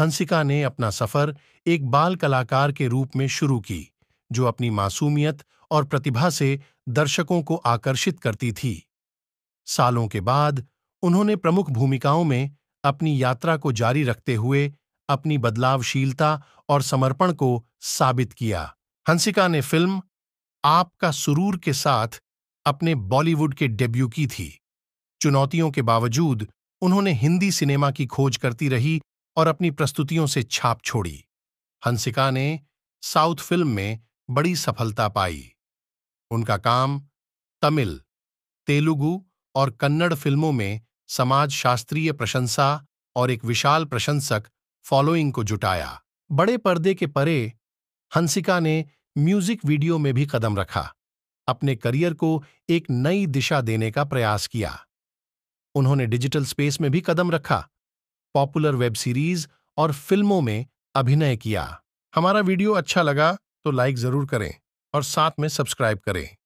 हंसिका ने अपना सफर एक बाल कलाकार के रूप में शुरू की जो अपनी मासूमियत और प्रतिभा से दर्शकों को आकर्षित करती थी सालों के बाद उन्होंने प्रमुख भूमिकाओं में अपनी यात्रा को जारी रखते हुए अपनी बदलावशीलता और समर्पण को साबित किया हंसिका ने फिल्म आपका सुरूर के साथ अपने बॉलीवुड के डेब्यू की थी चुनौतियों के बावजूद उन्होंने हिंदी सिनेमा की खोज करती रही और अपनी प्रस्तुतियों से छाप छोड़ी हंसिका ने साउथ फिल्म में बड़ी सफलता पाई उनका काम तमिल तेलुगु और कन्नड़ फिल्मों में समाज शास्त्रीय प्रशंसा और एक विशाल प्रशंसक फॉलोइंग को जुटाया बड़े पर्दे के परे हंसिका ने म्यूजिक वीडियो में भी कदम रखा अपने करियर को एक नई दिशा देने का प्रयास किया उन्होंने डिजिटल स्पेस में भी कदम रखा पॉपुलर वेब सीरीज और फिल्मों में अभिनय किया हमारा वीडियो अच्छा लगा तो लाइक ज़रूर करें और साथ में सब्सक्राइब करें